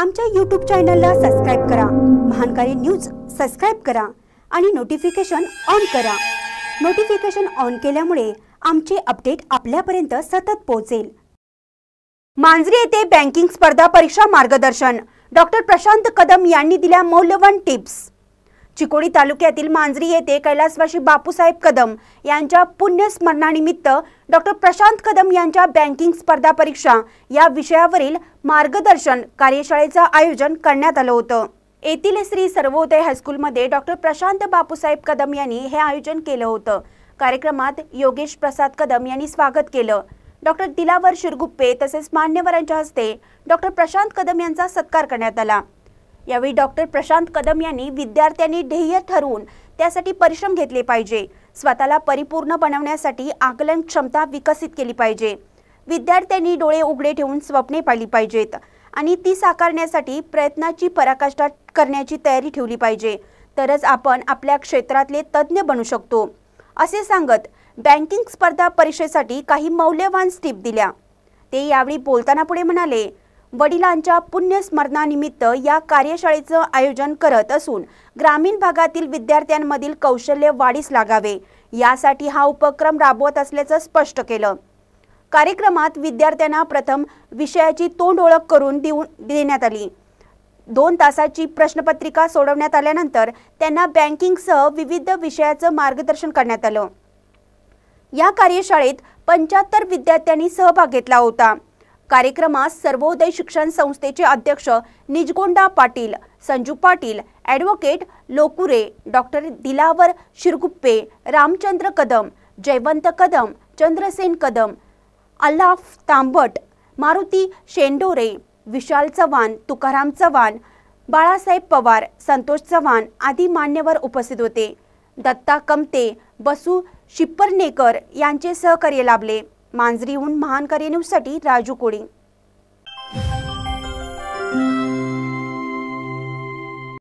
आमच्या यूट्यूब चॅनलला सबस्क्राईब करा महानकारी न्यूज सबस्क्राईब करा आणि नोटिफिकेशन ऑन करा नोटिफिकेशन ऑन केल्यामुळे आमचे अपडेट आपल्यापर्यंत सतत पोहोचेल मांजरी येथे बँकिंग स्पर्धा परीक्षा मार्गदर्शन डॉक्टर प्रशांत कदम यांनी दिल्या मौल्यवान टिप्स चिकोडी तालुक्यातील मांजरी येथे कैलासवाशी बापूसाहेब कदम यांच्या पुण्यस्मरणानिमित्त डॉक्टर प्रशांत कदम यांच्या बँकिंग स्पर्धा परीक्षा या विषयावरील मार्गदर्शन कार्यशाळेचं आयोजन करण्यात आलं होतं येथील श्री सर्वोदय हायस्कूलमध्ये डॉक्टर प्रशांत बापूसाहेब कदम यांनी हे आयोजन केलं होतं कार्यक्रमात योगेश प्रसाद कदम यांनी स्वागत केलं डॉक्टर दिलावर शिरगुप्पे तसेच मान्यवरांच्या हस्ते डॉक्टर प्रशांत कदम यांचा सत्कार करण्यात आला यावेळी डॉक्टर प्रशांत कदम यांनी विद्यार्थ्यांनी ध्येय ठरवून त्यासाठी परिश्रम घेतले पाहिजे स्वतःला परिपूर्ण बनवण्यासाठी आकलन क्षमता विकसित केली पाहिजे विद्यार्थ्यांनी डोळे उघडे ठेवून स्वप्ने पाहिली पाहिजेत आणि ती साकारण्यासाठी प्रयत्नाची पराकाष्ठा करण्याची तयारी ठेवली पाहिजे तरच आपण आपल्या क्षेत्रातले तज्ज्ञ बनू शकतो असे सांगत बँकिंग स्पर्धा परीक्षेसाठी काही मौल्यवान स्टीप दिल्या ते यावेळी बोलताना पुढे म्हणाले वडिलांच्या पुण्यस्मरणानिमित्त या कार्यशाळेचं आयोजन करत असून ग्रामीण भागातील विद्यार्थ्यांमधील कौशल्य वाढीस लागावे यासाठी हा उपक्रम राबवत असल्याचं स्पष्ट केलं कार्यक्रमात विद्यार्थ्यांना प्रथम विषयाची तोंड ओळख करून देऊन देण्यात आली दोन तासाची प्रश्नपत्रिका सोडवण्यात आल्यानंतर त्यांना बँकिंगसह विविध विषयाचं मार्गदर्शन करण्यात आलं या कार्यशाळेत पंच्याहत्तर विद्यार्थ्यांनी सहभाग घेतला होता कार्यक्रमास सर्वोदय शिक्षण संस्थेचे अध्यक्ष निजगोंडा पाटील संजू पाटील ॲडव्होकेट लोकुरे डॉक्टर दिलावर शिरगुप्पे रामचंद्र कदम जयवंत कदम चंद्रसेन कदम अल्लाफ तांबट मारुती शेंडोरे विशाल चव्हाण तुकाराम चव्हाण बाळासाहेब पवार संतोष चव्हाण आदी मान्यवर उपस्थित होते दत्ता कमते बसू शिप्परनेकर यांचे सहकार्य लाभले मांजरीहून महान न्यूजसाठी राजू कोळी